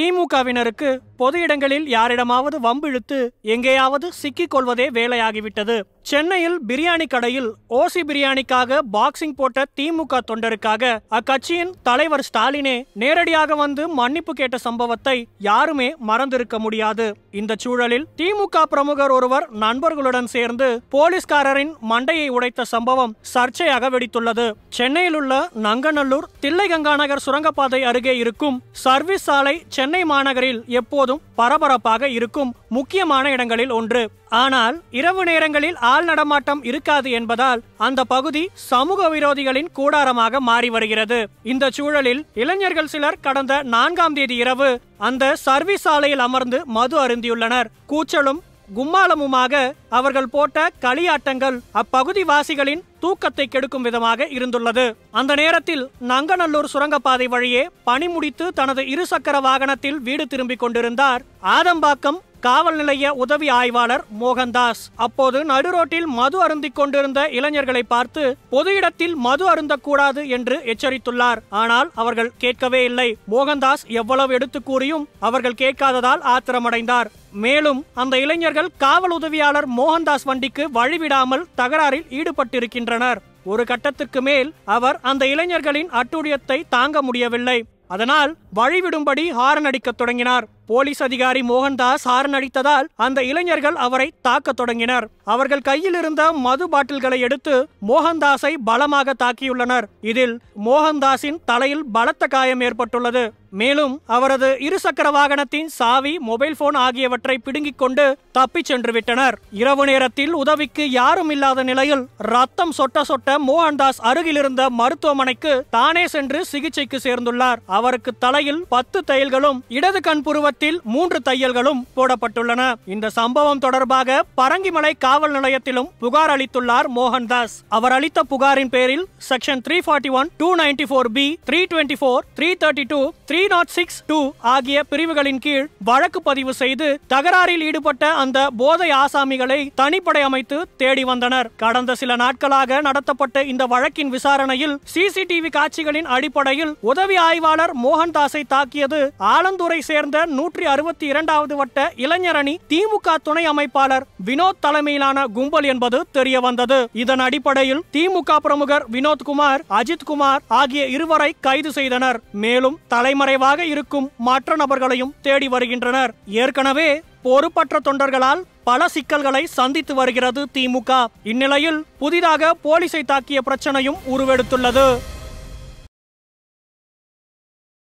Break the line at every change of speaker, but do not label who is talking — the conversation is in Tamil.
திமுகவினருக்கு பொது இடங்களில் யாரிடமாவது வம்பிழுத்து எங்கேயாவது சிக்கிக் கொள்வதே வேலையாகிவிட்டது சென்னையில் பிரியாணி கடையில் ஓசி பிரியாணிக்காக பாக்ஸிங் போட்ட திமுக தொண்டருக்காக அக்கட்சியின் தலைவர் ஸ்டாலினே நேரடியாக வந்து மன்னிப்பு கேட்ட சம்பவத்தை யாருமே மறந்திருக்க முடியாது இந்த சூழலில் திமுக பிரமுகர் ஒருவர் நண்பர்களுடன் சேர்ந்து போலீஸ்காரரின் மண்டையை உடைத்த சம்பவம் சர்ச்சையாக வெடித்துள்ளது சென்னையில் உள்ள நங்கநல்லூர் தில்லை சுரங்கப்பாதை அருகே இருக்கும் சர்வீஸ் சாலை சென்னை மாநகரில் எப்போது முழுவதும் பரபரப்பாக இருக்கும் முக்கியமான இடங்களில் ஒன்று ஆனால் இரவு நேரங்களில் ஆள் நடமாட்டம் இருக்காது என்பதால் அந்த பகுதி சமூக விரோதிகளின் கூடாரமாக மாறி வருகிறது இந்த சூழலில் இளைஞர்கள் சிலர் கடந்த நான்காம் தேதி இரவு அந்த சர்வீஸ் சாலையில் அமர்ந்து மது அருந்தியுள்ளனர் கூச்சலும் கும்மாளமுமாக அவர்கள் போட்ட களியாட்டங்கள் அப்பகுதி வாசிகளின் தூக்கத்தை கெடுக்கும் விதமாக இருந்துள்ளது அந்த நேரத்தில் நங்கநல்லூர் சுரங்கப்பாதை வழியே பணி முடித்து தனது இருசக்கர வாகனத்தில் வீடு திரும்பிக் கொண்டிருந்தார் ஆதம்பாக்கம் காவல் நிலைய உதவி ஆய்வாளர் மோகன்தாஸ் அப்போது நடுரோட்டில் மது அருந்திக் கொண்டிருந்த இளைஞர்களை பார்த்து பொது இடத்தில் மது அருந்தக்கூடாது என்று எச்சரித்துள்ளார் ஆனால் அவர்கள் கேட்கவே இல்லை மோகன்தாஸ் எவ்வளவு எடுத்து கூறியும் அவர்கள் கேட்காததால் ஆத்திரமடைந்தார் மேலும் அந்த இளைஞர்கள் காவல் உதவியாளர் மோகன்தாஸ் வண்டிக்கு வழிவிடாமல் தகராறில் ஈடுபட்டிருக்கின்றனர் வருகின்றனர் ஒரு கட்டத்துக்கு மேல் அவர் அந்த இளைஞர்களின் அட்டுழியத்தை தாங்க முடியவில்லை அதனால் வழிவிடும்படி ஹாரன் அடிக்க தொடங்கினார் போலீஸ் அதிகாரி மோகன்தாஸ் ஹாரன் அடித்ததால் அந்த இளைஞர்கள் அவரை தாக்கத் தொடங்கினர் அவர்கள் கையில் இருந்த மது பாட்டில்களை எடுத்து மோகன்தாஸை பலமாக தாக்கியுள்ளனர் இதில் மோகன்தாஸின் தலையில் பலத்த காயம் ஏற்பட்டுள்ளது மேலும் அவரது இருசக்கர வாகனத்தின் சாவி மொபைல் போன் ஆகியவற்றை பிடுங்கிக் கொண்டு தப்பிச் சென்று விட்டனர் இரவு நேரத்தில் உதவிக்கு யாரும் இல்லாத நிலையில் ரத்தம் சொட்ட சொட்ட மோகன்தாஸ் அருகில் இருந்த மருத்துவமனைக்கு தானே சென்று சிகிச்சைக்கு சேர்ந்துள்ளார் அவருக்கு தலையில் பத்து தையல்களும் இடது கண் புருவத்தில் மூன்று தையல்களும் போடப்பட்டுள்ளன இந்த சம்பவம் தொடர்பாக பரங்கிமலை காவல் நிலையத்திலும் புகார் அளித்துள்ளார் மோகன்தாஸ் அவர் அளித்த புகாரின் பேரில் section three forty one two ninety four b three twenty four three thirty two three three naught six two ஆகிய பிரிவுகளின் கீழ் வழக்கு பதிவு செய்து தகராறில் ஈடுபட்ட அந்த போதை ஆசாமிகளை தனிப்படை அமைத்து தேடி வந்தனர் கடந்த சில நாட்களாக நடத்தப்பட்ட இந்த வழக்கின் விசாரணையில் சிசிடிவி காட்சிகளின் அடிப்படையில் உதவி ஆய்வாளர் மோகன்தாஸை தாக்கியது ஆலந்தூரை சேர்ந்த நூற்றி அறுபத்தி இரண்டாவது வட்ட இளைஞரணி திமுக துணை அமைப்பாளர் வினோத் தலைமையிலான கும்பல் என்பது தெரிய வந்தது இதன் அடிப்படையில் திமுக பிரமுகர் வினோத்குமார் அஜித்குமார் ஆகிய இருவரை கைது செய்தனர் மேலும் தலைமறை மறைவாக இருக்கும் மற்ற நபர்களையும் தேடி வருகின்றனர் ஏற்கனவே பொறுப்பற்ற தொண்டர்களால் பல சிக்கல்களை சந்தித்து வருகிறது திமுக இந்நிலையில் புதிதாக போலீசை தாக்கிய பிரச்சனையும் உருவெடுத்துள்ளது